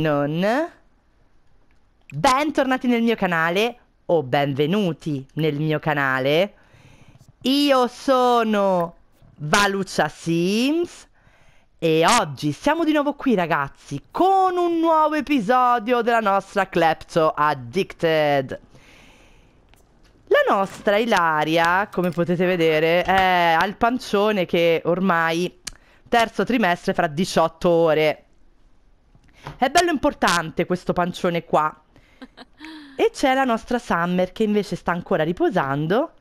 non... Bentornati nel mio canale o benvenuti nel mio canale. Io sono Valuccia Sims e oggi siamo di nuovo qui ragazzi con un nuovo episodio della nostra Klepto Addicted. La nostra Ilaria, come potete vedere, è al pancione che ormai terzo trimestre fra 18 ore. È bello importante questo pancione qua. E c'è la nostra Summer che invece sta ancora riposando.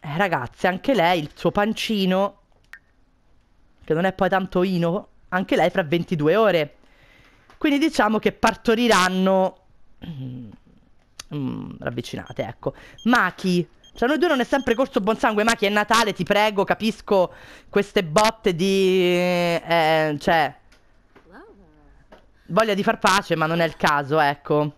Eh, ragazze, anche lei, il suo pancino, che non è poi tanto ino, anche lei fra 22 ore. Quindi diciamo che partoriranno mm, ravvicinate, ecco. Maki, tra cioè, noi due non è sempre corso buon sangue, Maki, è Natale, ti prego, capisco queste botte di... Eh, cioè, voglia di far pace, ma non è il caso, ecco.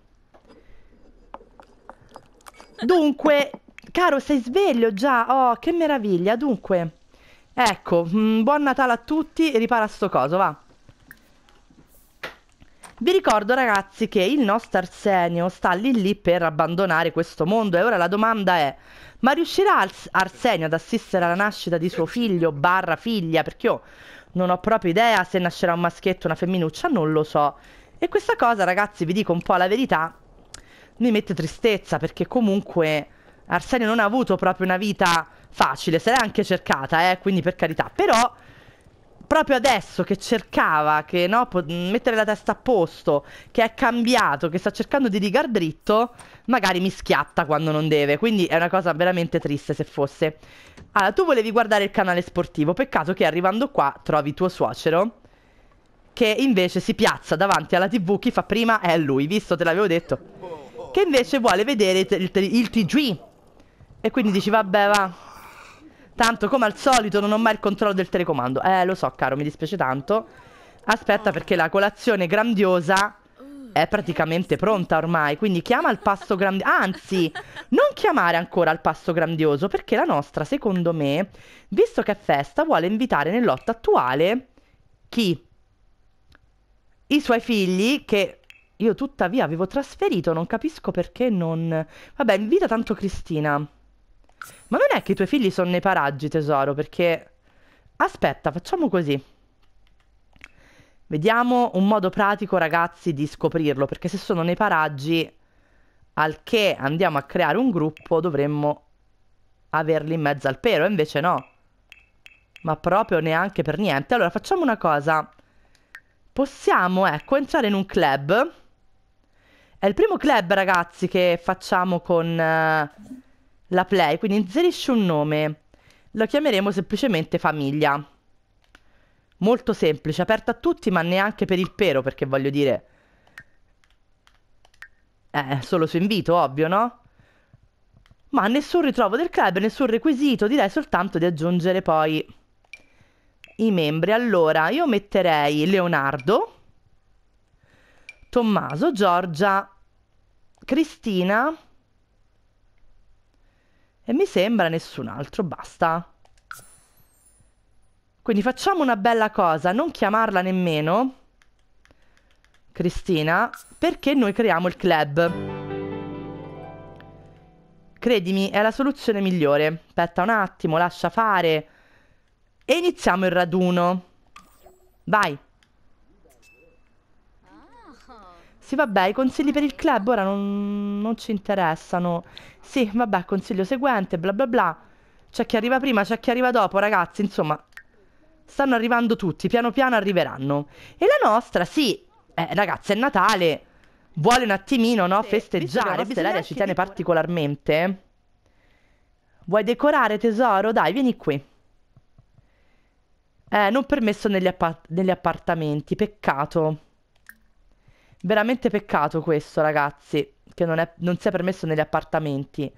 Dunque, caro, sei sveglio già? Oh, che meraviglia. Dunque, ecco, mh, mm, buon Natale a tutti e ripara sto coso, va. Vi ricordo ragazzi che il nostro Arsenio sta lì lì per abbandonare questo mondo e ora la domanda è ma riuscirà Arsenio ad assistere alla nascita di suo figlio barra figlia? Perché io non ho proprio idea se nascerà un maschietto o una femminuccia, non lo so. E questa cosa ragazzi vi dico un po' la verità, mi mette tristezza perché comunque Arsenio non ha avuto proprio una vita facile, se l'è anche cercata, eh, quindi per carità, però proprio adesso che cercava che no, mettere la testa a posto, che è cambiato, che sta cercando di rigar dritto, magari mi schiatta quando non deve. Quindi è una cosa veramente triste se fosse. Allora, tu volevi guardare il canale sportivo, peccato che arrivando qua trovi tuo suocero che invece si piazza davanti alla tv, chi fa prima è lui, visto te l'avevo detto. Che invece vuole vedere il, il, il TG. E quindi dici, vabbè, va, Tanto come al solito non ho mai il controllo del telecomando Eh lo so caro mi dispiace tanto Aspetta ah. perché la colazione grandiosa è praticamente pronta ormai Quindi chiama il pasto grandioso Anzi non chiamare ancora il pasto grandioso Perché la nostra secondo me Visto che è festa vuole invitare nell'otto attuale Chi? I suoi figli che io tuttavia avevo trasferito Non capisco perché non Vabbè invita tanto Cristina ma non è che i tuoi figli sono nei paraggi, tesoro, perché... Aspetta, facciamo così. Vediamo un modo pratico, ragazzi, di scoprirlo, perché se sono nei paraggi, al che andiamo a creare un gruppo, dovremmo averli in mezzo al pero, invece no. Ma proprio neanche per niente. Allora, facciamo una cosa. Possiamo, ecco, entrare in un club. È il primo club, ragazzi, che facciamo con... Eh la play, quindi inserisci un nome. Lo chiameremo semplicemente famiglia. Molto semplice, aperta a tutti, ma neanche per il pero perché voglio dire... Eh, solo su invito, ovvio, no? Ma nessun ritrovo del club, nessun requisito, direi soltanto di aggiungere poi i membri. Allora, io metterei Leonardo, Tommaso, Giorgia, Cristina... E mi sembra nessun altro, basta. Quindi facciamo una bella cosa, non chiamarla nemmeno, Cristina, perché noi creiamo il club. Credimi, è la soluzione migliore. Aspetta un attimo, lascia fare. E iniziamo il raduno. Vai. Sì, vabbè, i consigli per il club ora non, non ci interessano. Sì, vabbè, consiglio seguente, bla bla bla. C'è chi arriva prima, c'è chi arriva dopo, ragazzi, insomma. Stanno arrivando tutti, piano piano arriveranno. E la nostra, sì, eh, ragazzi, è Natale. Vuole un attimino, no, sì, festeggiare. Se l'aria ci tiene particolarmente. Vuoi decorare, tesoro? Dai, vieni qui. Eh, non permesso negli, appart negli appartamenti, peccato. Veramente peccato questo, ragazzi. Che non, è, non sia permesso negli appartamenti.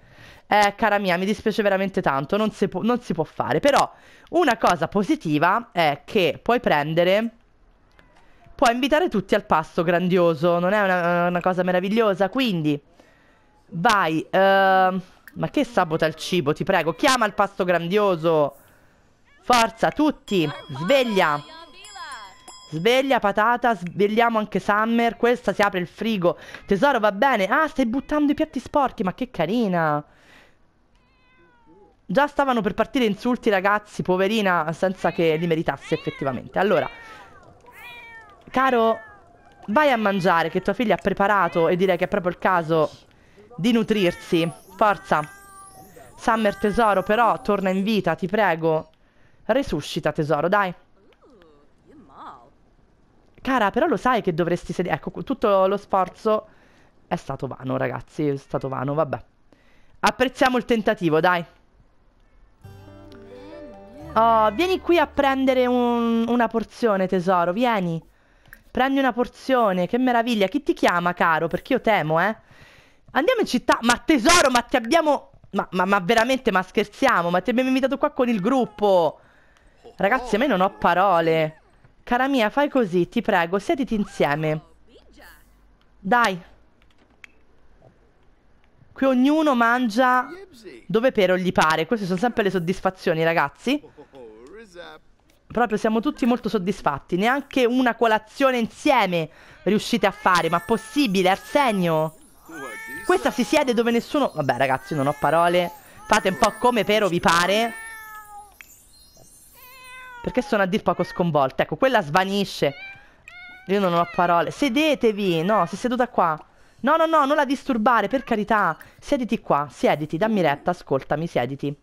Eh, cara mia, mi dispiace veramente tanto. Non si, può, non si può fare. Però, una cosa positiva è che puoi prendere. Puoi invitare tutti al pasto grandioso. Non è una, una cosa meravigliosa? Quindi, vai. Uh, ma che sabota il cibo, ti prego. Chiama il pasto grandioso. Forza, tutti. sveglia. Sveglia. Sveglia patata, svegliamo anche Summer. Questa si apre il frigo. Tesoro, va bene. Ah, stai buttando i piatti sporchi, ma che carina. Già stavano per partire insulti, ragazzi, poverina, senza che li meritasse effettivamente. Allora, caro, vai a mangiare che tua figlia ha preparato e direi che è proprio il caso di nutrirsi. Forza. Summer tesoro, però, torna in vita, ti prego. Resuscita tesoro, dai. Cara, però lo sai che dovresti sedere. Ecco, tutto lo sforzo è stato vano, ragazzi. È stato vano, vabbè. Apprezziamo il tentativo, dai. Oh, vieni qui a prendere un, una porzione, tesoro. Vieni. Prendi una porzione. Che meraviglia. Chi ti chiama, caro? Perché io temo, eh. Andiamo in città. Ma tesoro, ma ti abbiamo... Ma, ma, ma veramente, ma scherziamo? Ma ti abbiamo invitato qua con il gruppo. Ragazzi, a me non ho parole. Cara mia, fai così, ti prego, siediti insieme. Dai. Qui ognuno mangia dove però gli pare. Queste sono sempre le soddisfazioni, ragazzi. Proprio siamo tutti molto soddisfatti. Neanche una colazione insieme riuscite a fare. Ma possibile, Arsenio? Questa si siede dove nessuno... Vabbè, ragazzi, non ho parole. Fate un po' come però vi pare. Perché sono a dir poco sconvolta. Ecco, quella svanisce. Io non ho parole. Sedetevi. No, sei seduta qua. No, no, no, non la disturbare, per carità. Siediti qua, siediti, dammi retta, ascoltami, siediti.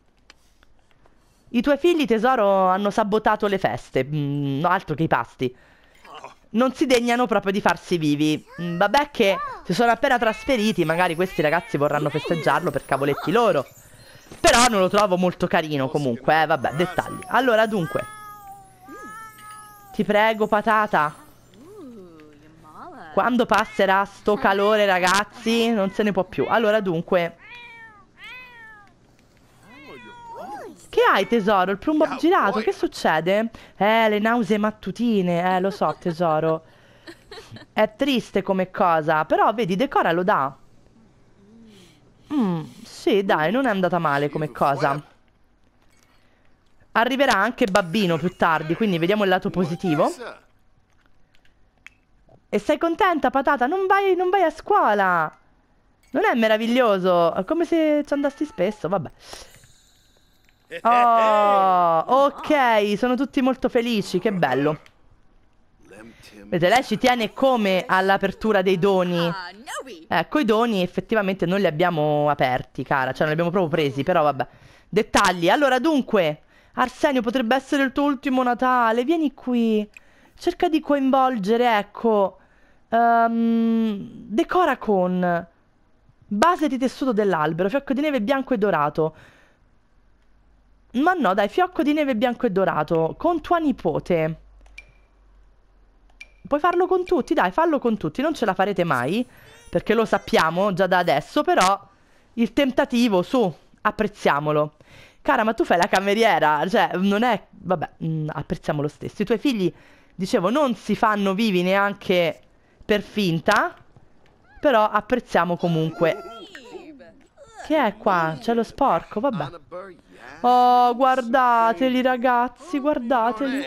I tuoi figli, tesoro, hanno sabotato le feste. Mm, altro che i pasti. Non si degnano proprio di farsi vivi. Mm, vabbè che si sono appena trasferiti, magari questi ragazzi vorranno festeggiarlo per cavoletti loro. Però non lo trovo molto carino comunque, eh, vabbè, dettagli. Allora, dunque... Ti prego, patata. Quando passerà sto calore, ragazzi, non se ne può più. Allora, dunque... Che hai tesoro? Il plumbo girato? Che succede? Eh, le nausee mattutine. Eh, lo so tesoro. È triste come cosa, però vedi, Decora lo dà. Mm, sì, dai, non è andata male come cosa. Eh. Arriverà anche Babbino più tardi, quindi vediamo il lato positivo. E sei contenta, patata? Non vai, non vai a scuola! Non è meraviglioso? È come se ci andassi spesso, vabbè. Oh, ok, sono tutti molto felici, che bello. Vedete, lei ci tiene come all'apertura dei doni. Ecco, i doni effettivamente non li abbiamo aperti, cara. Cioè, non li abbiamo proprio presi, però vabbè. Dettagli. Allora, dunque... Arsenio, potrebbe essere il tuo ultimo Natale. Vieni qui. Cerca di coinvolgere, ecco. Um, decora con base di tessuto dell'albero, fiocco di neve bianco e dorato. Ma no, dai, fiocco di neve bianco e dorato con tua nipote. Puoi farlo con tutti, dai, fallo con tutti. Non ce la farete mai, perché lo sappiamo già da adesso, però il tentativo, su, apprezziamolo. Cara, ma tu fai la cameriera, cioè, non è... Vabbè, mh, mm, apprezziamo lo stesso. I tuoi figli, dicevo, non si fanno vivi neanche per finta, però apprezziamo comunque. Che è qua? C'è lo sporco, vabbè. Oh, guardateli ragazzi, guardateli.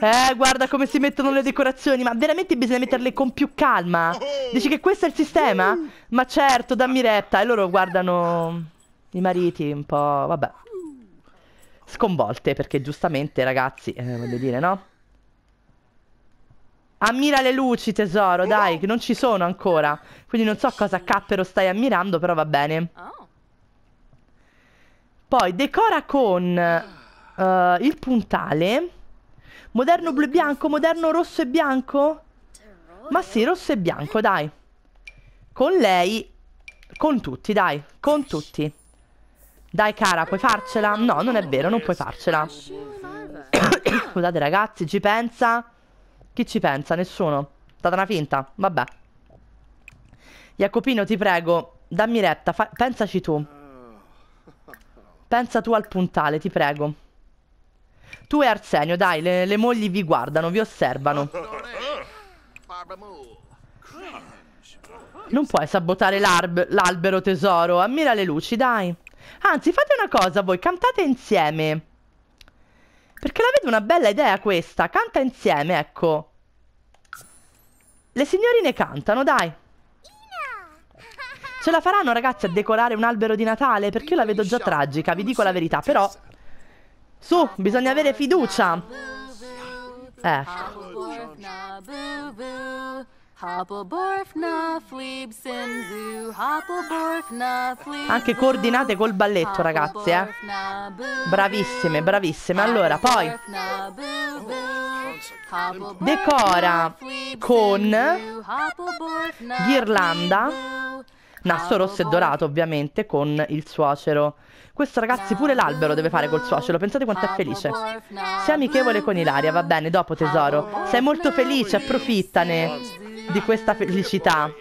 Eh, guarda come si mettono le decorazioni, ma veramente bisogna metterle con più calma. Dici che questo è il sistema? Ma certo, dammi retta. E loro guardano i mariti un po', vabbè, sconvolte perché giustamente ragazzi, eh, voglio dire, no? Ammira le luci tesoro, dai, che non ci sono ancora, quindi non so cosa cappero stai ammirando, però va bene. Poi decora con uh, il puntale, moderno blu e bianco, moderno rosso e bianco? Ma sì, rosso e bianco, dai. Con lei, con tutti, dai, con tutti. Dai cara, puoi farcela? No, non è vero, non puoi farcela. Scusate ragazzi, ci pensa? Chi ci pensa? Nessuno. È stata una finta, vabbè. Jacopino, ti prego, dammi retta, pensaci tu. Pensa tu al puntale, ti prego. Tu e Arsenio, dai, le, le mogli vi guardano, vi osservano. Non puoi sabotare l'albero, tesoro. Ammira le luci, dai. Anzi, fate una cosa voi, cantate insieme. Perché la vedo una bella idea questa. Canta insieme, ecco. Le signorine cantano, dai. Ce la faranno ragazzi a decorare un albero di Natale? Perché io la vedo già tragica, vi dico la verità, però... Su, bisogna avere fiducia. Ecco. Anche coordinate col balletto ragazze eh. Bravissime, bravissime Allora poi Decora con Ghirlanda Nasso rosso e dorato ovviamente con il suocero Questo ragazzi pure l'albero deve fare col suocero Pensate quanto è felice Sei amichevole con Ilaria, va bene, dopo tesoro Sei molto felice, approfittane di questa felicità.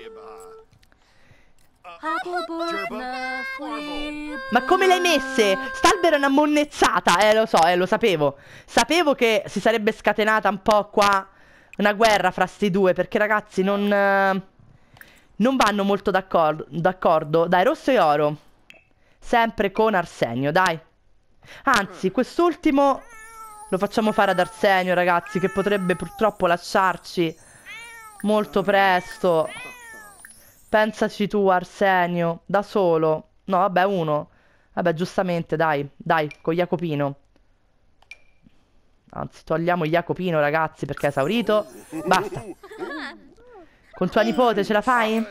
Ma come le hai messe? Stalbero è una monnezzata, eh lo so, eh lo sapevo. Sapevo che si sarebbe scatenata un po' qua una guerra fra sti due, perché ragazzi non... Eh, non vanno molto d'accordo. Dai, rosso e oro. Sempre con Arsenio, dai. Anzi, quest'ultimo lo facciamo fare ad Arsenio, ragazzi, che potrebbe purtroppo lasciarci Molto presto. Pensaci tu, Arsenio. Da solo. No, vabbè, uno. Vabbè, giustamente, dai. Dai, con Jacopino. Anzi, togliamo Jacopino, ragazzi, perché è esaurito. Basta. Con tua nipote ce la fai?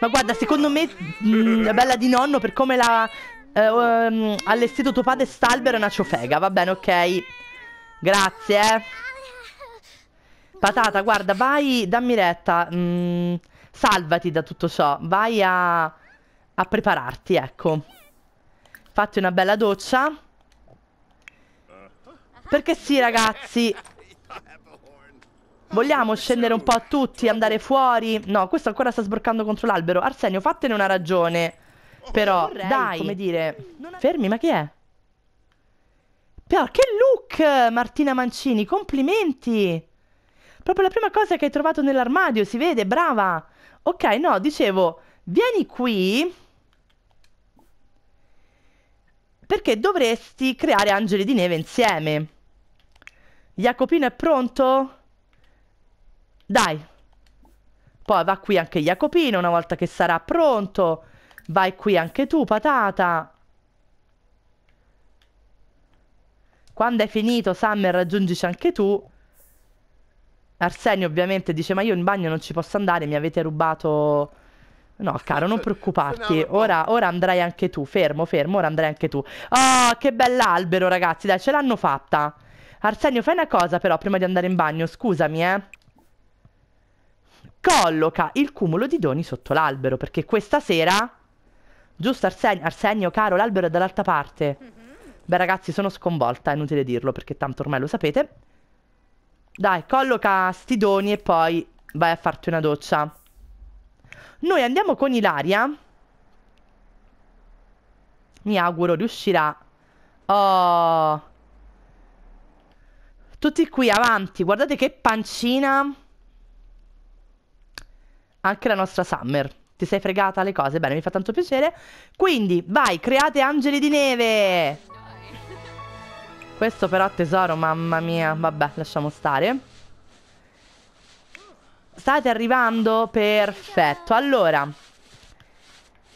Ma guarda, secondo me mh, mm, bella di nonno per come l'ha eh, um, allestito tuo padre st'albero è una ciofega. Va bene, ok. Grazie, eh. Patata, guarda, vai, dammi retta, mh, mm, salvati da tutto ciò, vai a, a prepararti, ecco. Fatti una bella doccia. Perché sì, ragazzi, Vogliamo scendere un po' tutti, andare fuori? No, questo ancora sta sbroccando contro l'albero. Arsenio, fattene una ragione. Però, dai, come dire... Fermi, ma chi è? Però, che look, Martina Mancini, complimenti! Proprio la prima cosa che hai trovato nell'armadio, si vede, brava. Ok, no, dicevo, vieni qui perché dovresti creare angeli di neve insieme. Jacopino è pronto? Dai. Poi va qui anche Jacopino una volta che sarà pronto. Vai qui anche tu, patata. Quando è finito, Summer, raggiungici anche tu. Arsenio ovviamente dice ma io in bagno non ci posso andare, mi avete rubato... No, caro, non preoccuparti. Ora, ora, andrai anche tu. Fermo, fermo, ora andrai anche tu. Oh, che bell'albero, ragazzi. Dai, ce l'hanno fatta. Arsenio, fai una cosa però, prima di andare in bagno. Scusami, eh. Colloca il cumulo di doni sotto l'albero, perché questa sera... Giusto, Arsenio, Arsenio caro, l'albero è dall'altra parte. Mm-hmm. Beh, ragazzi, sono sconvolta, è inutile dirlo, perché tanto ormai lo sapete. Dai, colloca sti doni e poi vai a farti una doccia. Noi andiamo con Ilaria. Mi auguro riuscirà. Oh. Tutti qui, avanti. Guardate che pancina. Anche la nostra Summer. Ti sei fregata le cose? Bene, mi fa tanto piacere. Quindi, vai, create angeli di neve. Questo però tesoro, mamma mia. Vabbè, lasciamo stare. State arrivando? Perfetto. Allora,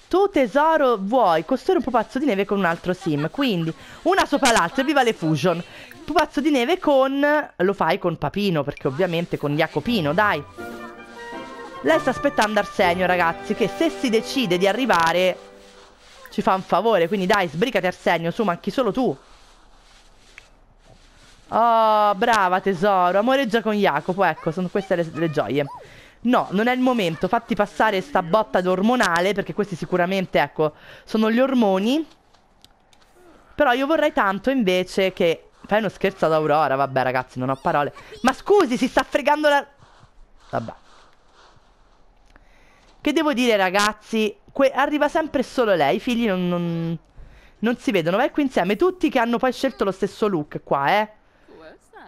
tu tesoro vuoi costruire un pupazzo di neve con un altro sim. Quindi, una sopra l'altra, viva le fusion. Pupazzo di neve con... lo fai con Papino, perché ovviamente con Jacopino, dai. Lei sta aspettando Arsenio, ragazzi, che se si decide di arrivare ci fa un favore. Quindi dai, sbricati Arsenio, su, manchi solo tu. Oh, brava tesoro, amoreggia con Jacopo, ecco, sono queste le, le gioie. No, non è il momento, fatti passare sta botta d'ormonale, perché questi sicuramente, ecco, sono gli ormoni. Però io vorrei tanto invece che... Fai uno scherzo ad Aurora, vabbè ragazzi, non ho parole. Ma scusi, si sta fregando la... Vabbè. Che devo dire ragazzi? Que arriva sempre solo lei, i figli non, non, non si vedono. Vai qui insieme, tutti che hanno poi scelto lo stesso look qua, eh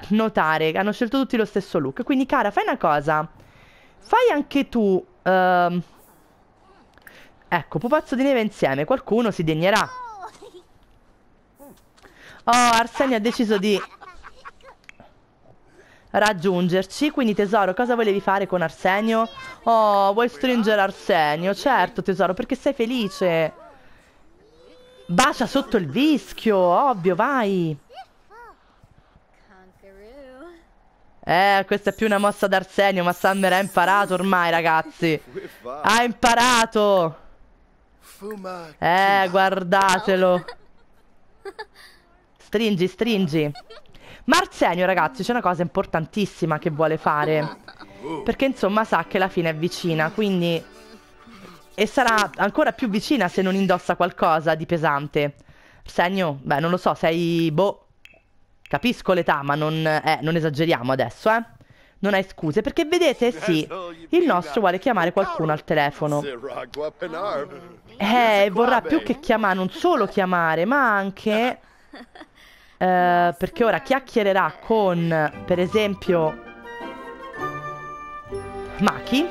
notare, hanno scelto tutti lo stesso look. Quindi, cara, fai una cosa. Fai anche tu... Uh... Ecco, pupazzo di neve insieme. Qualcuno si degnerà. Oh, Arsenio ha deciso di raggiungerci. Quindi tesoro, cosa volevi fare con Arsenio? Oh, vuoi stringere Arsenio? Certo tesoro, perché sei felice. Bacia sotto il vischio, ovvio, vai. Eh, questa è più una mossa d'Arsenio, ma Summer ha imparato ormai, ragazzi. Ha imparato. Eh, guardatelo. Stringi, stringi. Ma Arsenio, ragazzi, c'è una cosa importantissima che vuole fare. Oh. Perché, insomma, sa che la fine è vicina, quindi... E sarà ancora più vicina se non indossa qualcosa di pesante. Arsenio, beh, non lo so, sei... boh... Capisco l'età, ma non, eh, non esageriamo adesso, eh. Non hai scuse, perché vedete, sì, il nostro vuole chiamare qualcuno al telefono. Eh, vorrà più che chiamare, non solo chiamare, ma anche... Eh, perché ora chiacchiererà con, per esempio... Maki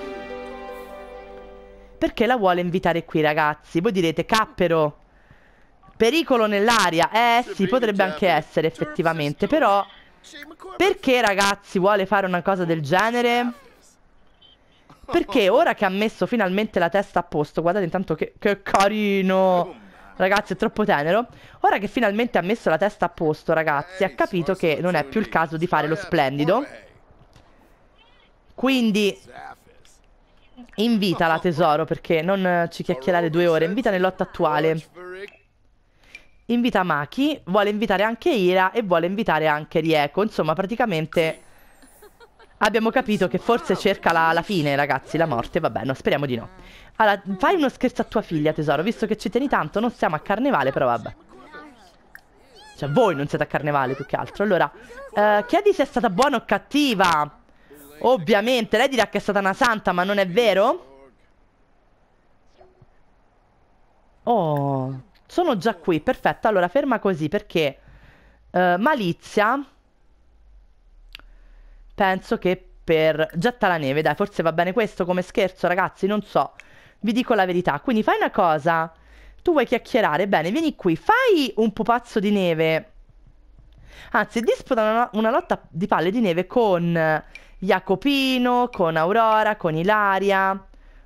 perché la vuole invitare qui ragazzi voi direte cappero Pericolo nell'aria? Eh sì, potrebbe anche essere effettivamente, però... Perché ragazzi vuole fare una cosa del genere? Perché ora che ha messo finalmente la testa a posto Guardate intanto che, che carino Ragazzi è troppo tenero Ora che finalmente ha messo la testa a posto ragazzi Ha capito che non è più il caso di fare lo splendido Quindi Invitala tesoro perché non ci chiacchierare due ore Invita nell'otto attuale invita Maki, vuole invitare anche Ira e vuole invitare anche Rieko. Insomma, praticamente abbiamo capito che forse cerca la, la fine, ragazzi, la morte. Vabbè, no, speriamo di no. Allora, fai uno scherzo a tua figlia, tesoro, visto che ci tieni tanto. Non siamo a carnevale, però vabbè. Cioè, voi non siete a carnevale, più che altro. Allora, eh, chiedi se è stata buona o cattiva. Ovviamente, lei dirà che è stata una santa, ma non è vero? Oh... Sono già qui, perfetto. Allora, ferma così perché uh, malizia penso che per getta la neve, dai, forse va bene questo come scherzo, ragazzi, non so. Vi dico la verità. Quindi fai una cosa. Tu vuoi chiacchierare? Bene, vieni qui. Fai un pupazzo di neve. Anzi, disputa una, una lotta di palle di neve con eh, Jacopino, con Aurora, con Ilaria.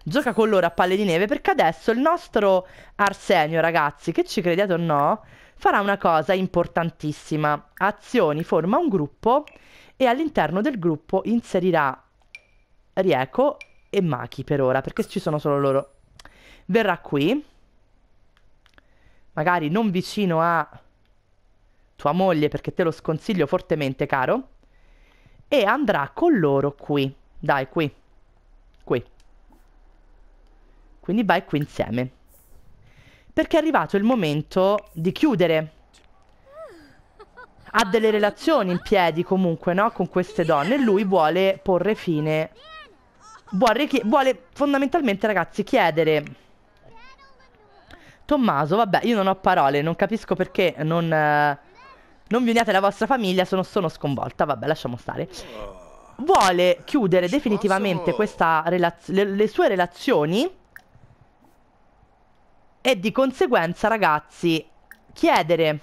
Gioca con loro a palle di neve perché adesso il nostro Arsenio, ragazzi, che ci crediate o no, farà una cosa importantissima. Azioni, forma un gruppo e all'interno del gruppo inserirà Rieco e Maki per ora, perché ci sono solo loro. Verrà qui, magari non vicino a tua moglie, perché te lo sconsiglio fortemente, caro, e andrà con loro qui. Dai, qui. Qui. Quindi vai qui insieme. Perché è arrivato il momento di chiudere. Ha delle relazioni in piedi comunque, no? Con queste donne. E lui vuole porre fine... Vuole, vuole fondamentalmente, ragazzi, chiedere... Tommaso, vabbè, io non ho parole, non capisco perché non... non vi uniate alla vostra famiglia, sono, sono sconvolta, vabbè, lasciamo stare vuole chiudere definitivamente questa le, le sue relazioni e di conseguenza, ragazzi, chiedere...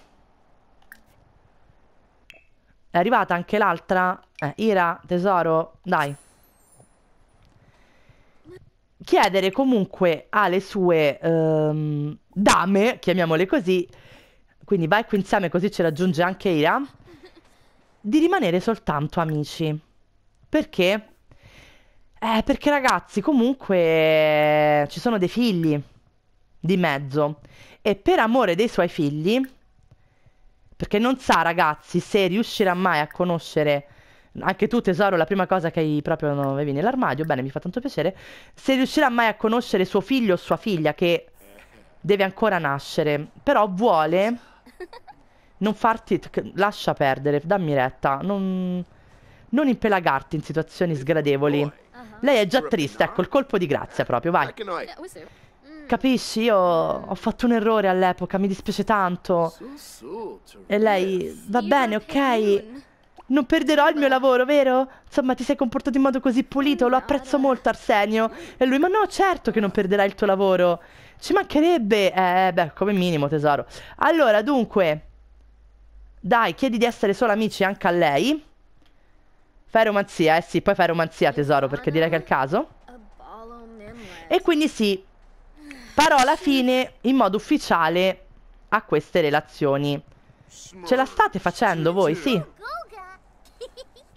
È arrivata anche l'altra? Eh, Ira, tesoro, dai. Chiedere comunque alle sue ehm, dame, chiamiamole così, quindi vai qui insieme così ci raggiunge anche Ira, di rimanere soltanto amici. Perché? Eh, perché ragazzi, comunque ci sono dei figli di mezzo e per amore dei suoi figli, perché non sa ragazzi se riuscirà mai a conoscere anche tu tesoro la prima cosa che hai proprio no, avevi nell'armadio, bene mi fa tanto piacere, se riuscirà mai a conoscere suo figlio o sua figlia che deve ancora nascere, però vuole non farti, lascia perdere, dammi retta, non, non impelagarti in situazioni sgradevoli. Lei è già triste, ecco il colpo di grazia proprio, vai. Capisci? Io ho fatto un errore all'epoca, mi dispiace tanto. E lei, va bene, ok. Non perderò il mio lavoro, vero? Insomma, ti sei comportato in modo così pulito, lo apprezzo molto Arsenio. E lui, ma no, certo che non perderai il tuo lavoro. Ci mancherebbe. Eh, eh, beh, come minimo, tesoro. Allora, dunque. Dai, chiedi di essere solo amici anche a lei. Fai romanzia, eh sì, poi fai romanzia, tesoro, perché direi che è il caso. E quindi sì, parola fine in modo ufficiale a queste relazioni. Ce la state facendo voi, sì?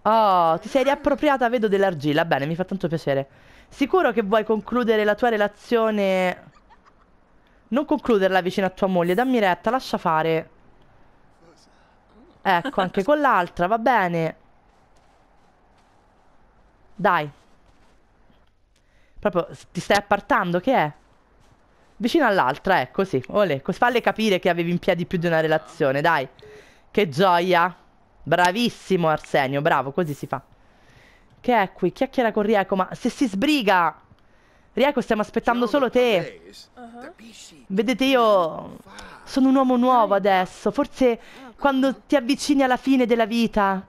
Oh, ti sei riappropriata, vedo, dell'argilla. Bene, mi fa tanto piacere. Sicuro che vuoi concludere la tua relazione... Non concluderla vicino a tua moglie, dammi retta, lascia fare. Ecco, anche con l'altra, va bene. Dai. Proprio, ti stai appartando, che è? Vicino all'altra, ecco, eh, sì. Olè, falle capire che avevi in piedi più di una relazione, dai. Che gioia. Bravissimo Arsenio, bravo, così si fa. Che è qui? Chiacchiera con Rieco, ma se si sbriga... Rieco, stiamo aspettando solo te. Uh-huh. Vedete, io sono un uomo nuovo adesso. Forse quando ti avvicini alla fine della vita,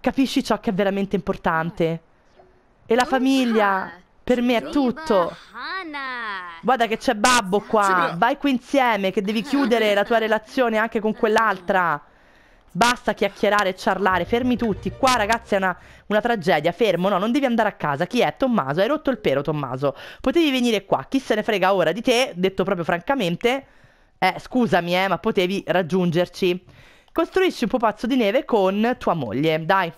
capisci ciò che è veramente importante. E la oh, famiglia... Per me è tutto. Guarda che c'è babbo qua. Vai qui insieme che devi ah, chiudere la tua relazione anche con quell'altra. Basta chiacchierare e ciarlare, fermi tutti. Qua, ragazzi, è una, una, tragedia. Fermo, no, non devi andare a casa. Chi è? Tommaso. Hai rotto il pelo, Tommaso. Potevi venire qua. Chi se ne frega ora di te? Detto proprio francamente. Eh, scusami, eh, ma potevi raggiungerci. Costruisci un pupazzo di neve con tua moglie. Dai.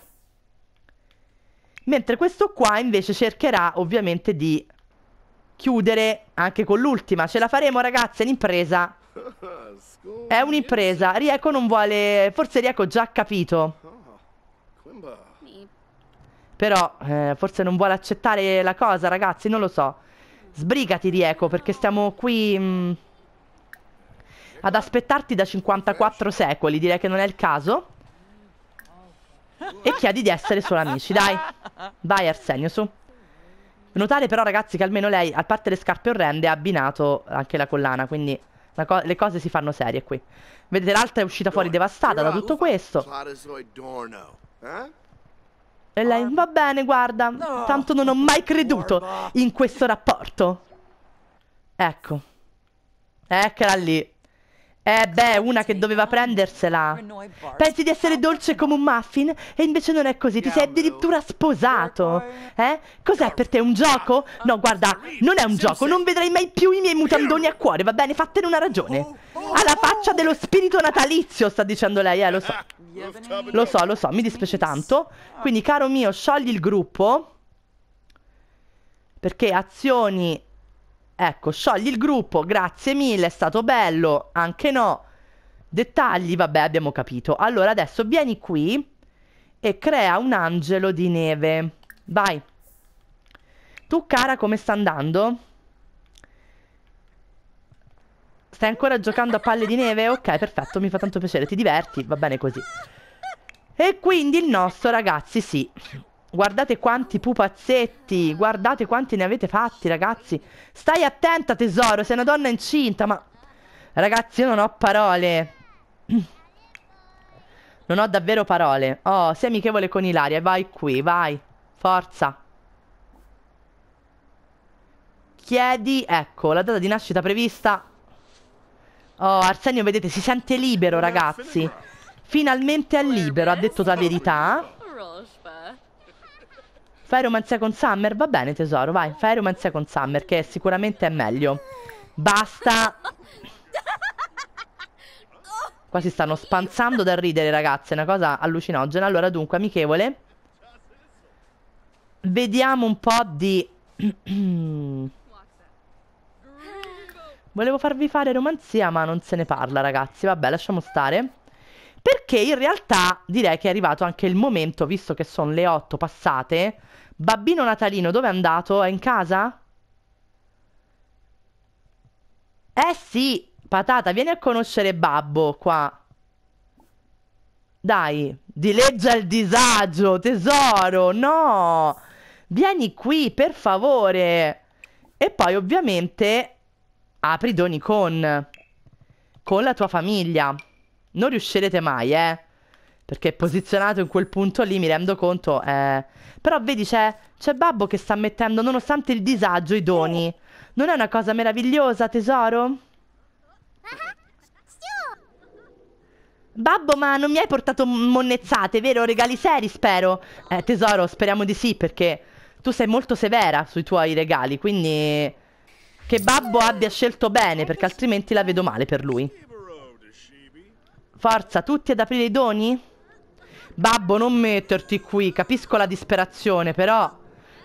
Mentre questo qua invece cercherà ovviamente di chiudere anche con l'ultima. Ce la faremo ragazzi, è un'impresa. È un'impresa. Rieco non vuole... Forse Rieco già ha capito. Però eh, forse non vuole accettare la cosa ragazzi, non lo so. Sbrigati Rieco perché stiamo qui... Mh, mm, ad aspettarti da 54 secoli, direi che non è il caso. E chiedi di essere solo amici, dai. Vai Arsenio, su. Notare però ragazzi che almeno lei, a parte le scarpe orrende, ha abbinato anche la collana, quindi co le cose si fanno serie qui. Vedete, l'altra è uscita fuori devastata da tutto questo. Eh? E lei, ah. va bene, guarda, tanto non ho mai creduto in questo rapporto. Ecco. Eccola lì. Eh beh, una che doveva prendersela. Pensi di essere dolce come un muffin? E invece non è così, ti sei addirittura sposato. Eh? Cos'è per te un gioco? No, guarda, non è un gioco, non vedrai mai più i miei mutandoni a cuore, va bene? Fattene una ragione. Alla faccia dello spirito natalizio, sta dicendo lei, eh, lo so. Lo so, lo so, mi dispiace tanto. Quindi, caro mio, sciogli il gruppo. Perché azioni Ecco, sciogli il gruppo, grazie mille, è stato bello, anche no. Dettagli, vabbè, abbiamo capito. Allora, adesso vieni qui e crea un angelo di neve. Vai. Tu, cara, come sta andando? Stai ancora giocando a palle di neve? Ok, perfetto, mi fa tanto piacere, ti diverti, va bene così. E quindi il nostro, ragazzi, sì, Guardate quanti pupazzetti. Guardate quanti ne avete fatti, ragazzi. Stai attenta, tesoro. Sei una donna incinta, ma... Ragazzi, io non ho parole. Non ho davvero parole. Oh, sei amichevole con Ilaria. Vai qui, vai. Forza. Chiedi... Ecco, la data di nascita prevista... Oh, Arsenio, vedete, si sente libero, ragazzi. Finalmente è libero, ha detto la verità. Fai romanzia con Summer? Va bene tesoro, vai. Fai romanzia con Summer che sicuramente è meglio. Basta. Qua si stanno spanzando dal ridere ragazze, è una cosa allucinogena. Allora dunque, amichevole. Vediamo un po' di... Volevo farvi fare romanzia ma non se ne parla ragazzi, vabbè lasciamo stare. Perché in realtà direi che è arrivato anche il momento, visto che sono le 8 passate Babbino Natalino, dove è andato? È in casa? Eh sì, patata, vieni a conoscere Babbo qua. Dai, dileggia il disagio, tesoro, no! Vieni qui, per favore! E poi ovviamente apri Doni con, con la tua famiglia. Non riuscirete mai, eh? Perché posizionato in quel punto lì mi rendo conto. Eh... Però vedi, c'è, c'è Babbo che sta mettendo, nonostante il disagio, i doni. Non è una cosa meravigliosa, tesoro? Uh-huh. Babbo, ma non mi hai portato monnezzate, vero? Regali seri, spero. Eh, tesoro, speriamo di sì, perché tu sei molto severa sui tuoi regali, quindi... Che Babbo abbia scelto bene, perché altrimenti la vedo male per lui. Forza, tutti ad aprire i doni? Babbo, non metterti qui. Capisco la disperazione, però...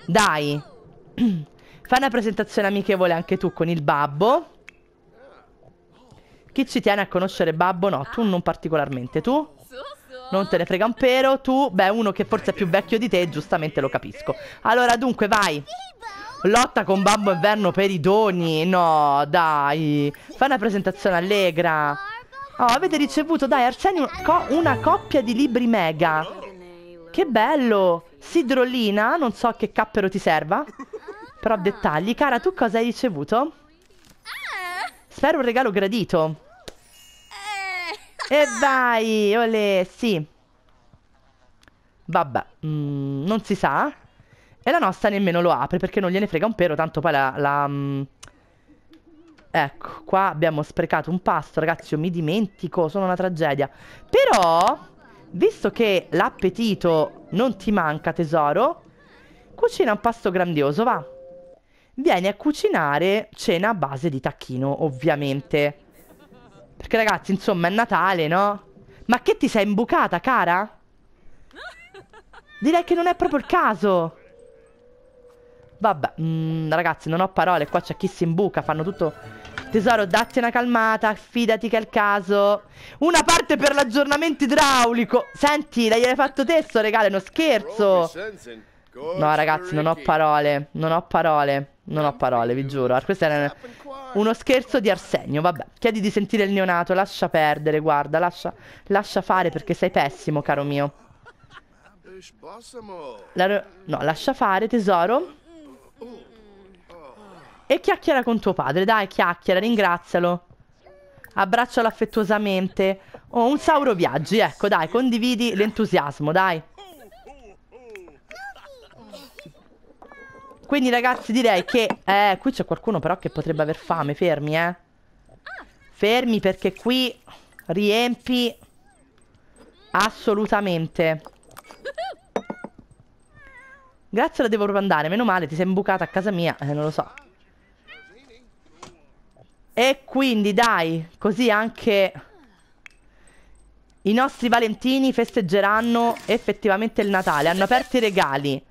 Dai. Fai una presentazione amichevole anche tu con il babbo. Chi ci tiene a conoscere babbo? No, tu non particolarmente. Tu? Non te ne frega un pero. Tu? Beh, uno che forse è più vecchio di te, giustamente lo capisco. Allora, dunque, vai. Lotta con Babbo e verno per i doni. No, dai. Fai una presentazione allegra. Oh, avete ricevuto, dai, Arsenio, co una coppia di libri mega. Che bello! Sidrolina, non so che cappero ti serva. Però dettagli. Cara, tu cosa hai ricevuto? Spero un regalo gradito. E vai, olè, sì. Vabbè, mm, non si sa. E la nostra nemmeno lo apre perché non gliene frega un pero, tanto poi la... la mm, Ecco, qua abbiamo sprecato un pasto, ragazzi, io mi dimentico, sono una tragedia. Però, visto che l'appetito non ti manca, tesoro, cucina un pasto grandioso, va. Vieni a cucinare cena a base di tacchino, ovviamente. Perché, ragazzi, insomma, è Natale, no? Ma che ti sei imbucata, cara? Direi che non è proprio il caso. Vabbè, mm, ragazzi, non ho parole. Qua c'è chi si imbuca. Fanno tutto. Tesoro, datti una calmata. Fidati che è il caso. Una parte per l'aggiornamento idraulico. Senti, l'hai fatto te, sto regalo. È uno scherzo. No, ragazzi, non ho parole. Non ho parole. Non ho parole, vi giuro. Ah, questo era uno scherzo di Arsenio. Vabbè, chiedi di sentire il neonato. Lascia perdere, guarda. Lascia, lascia fare perché sei pessimo, caro mio. La no, lascia fare, tesoro. E chiacchiera con tuo padre, dai, chiacchiera, ringrazialo. Abbraccialo affettuosamente. Oh, un Sauro Viaggi, ecco, dai, condividi l'entusiasmo, dai. Quindi ragazzi direi che... Eh, qui c'è qualcuno però che potrebbe aver fame, fermi, eh. Fermi perché qui riempi assolutamente. Grazie la devo proprio andare, meno male, ti sei imbucata a casa mia, eh, non lo so. E quindi dai, così anche i nostri valentini festeggeranno effettivamente il Natale. Hanno aperto i regali.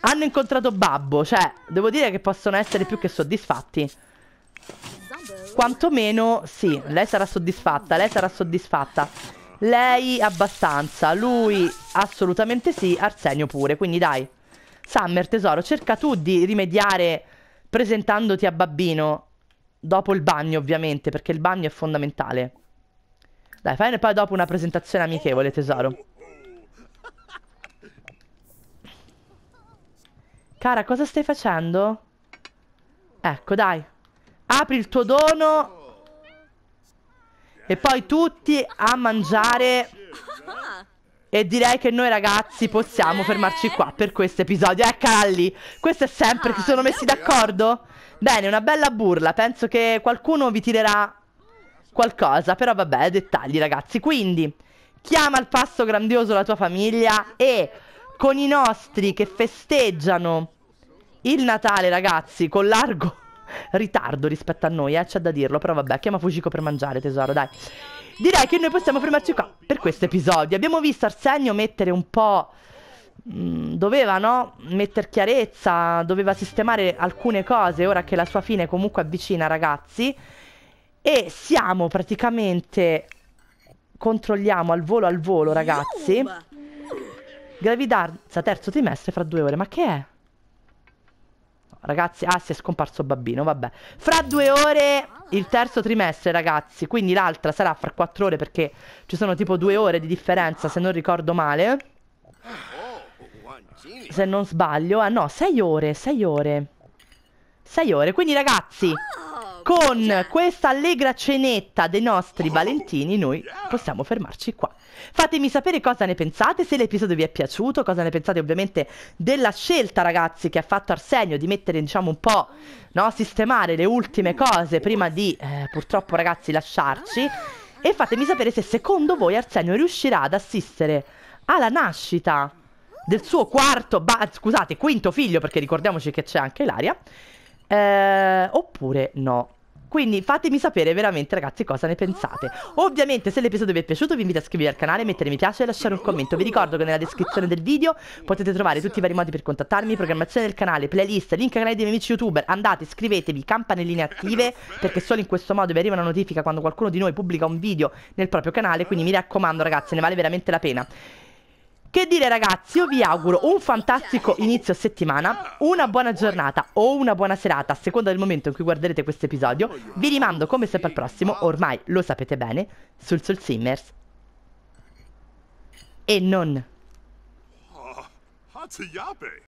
Hanno incontrato Babbo, cioè, devo dire che possono essere più che soddisfatti. Quantomeno, sì, lei sarà soddisfatta, lei sarà soddisfatta. Lei abbastanza, lui assolutamente sì, Arsenio pure, quindi dai. Summer, tesoro, cerca tu di rimediare presentandoti a Babbino. Dopo il bagno, ovviamente, perché il bagno è fondamentale. Dai, fai poi dopo una presentazione amichevole, tesoro. Cara, cosa stai facendo? Ecco, dai. Apri il tuo dono e poi tutti a mangiare E direi che noi ragazzi possiamo fermarci qua per questo episodio Eh Calli, questo è sempre, ti sono messi d'accordo? Bene, una bella burla, penso che qualcuno vi tirerà qualcosa Però vabbè, dettagli ragazzi Quindi, chiama al passo grandioso la tua famiglia E con i nostri che festeggiano il Natale ragazzi con largo ritardo rispetto a noi, eh, c'è da dirlo, però vabbè, chiama Fujiko per mangiare, tesoro, dai. Direi che noi possiamo fermarci qua per questo episodio. Abbiamo visto Arsenio mettere un po'... Mm, doveva, no? Metter chiarezza, doveva sistemare alcune cose, ora che la sua fine comunque avvicina, ragazzi. E siamo praticamente... Controlliamo al volo al volo, ragazzi. Gravidanza, terzo trimestre fra due ore. Ma che è? Ragazzi, ah, si è scomparso Babbino, vabbè. Fra due ore il terzo trimestre, ragazzi. Quindi l'altra sarà fra quattro ore perché ci sono tipo due ore di differenza, se non ricordo male. Se non sbaglio. Ah no, sei ore, sei ore. Sei ore. Quindi, ragazzi con questa allegra cenetta dei nostri oh, Valentini noi possiamo fermarci qua. Fatemi sapere cosa ne pensate, se l'episodio vi è piaciuto, cosa ne pensate ovviamente della scelta ragazzi che ha fatto Arsenio di mettere diciamo un po' no, sistemare le ultime cose prima di eh, purtroppo ragazzi lasciarci e fatemi sapere se secondo voi Arsenio riuscirà ad assistere alla nascita del suo quarto, scusate, quinto figlio perché ricordiamoci che c'è anche Ilaria eh, oppure no. Quindi fatemi sapere veramente ragazzi cosa ne pensate. Ovviamente se l'episodio vi è piaciuto vi invito a iscrivervi al canale, mettere mi piace e lasciare un commento. Vi ricordo che nella descrizione del video potete trovare tutti i vari modi per contattarmi, programmazione del canale, playlist, link ai canali dei miei amici youtuber. Andate, iscrivetevi, campanelline attive perché solo in questo modo vi arriva una notifica quando qualcuno di noi pubblica un video nel proprio canale. Quindi mi raccomando ragazzi ne vale veramente la pena. Che dire ragazzi, io vi auguro un fantastico inizio settimana, una buona giornata o una buona serata, a seconda del momento in cui guarderete questo episodio. Vi rimando come sempre al prossimo, ormai lo sapete bene, sul Soul Simmers. E non... Ah,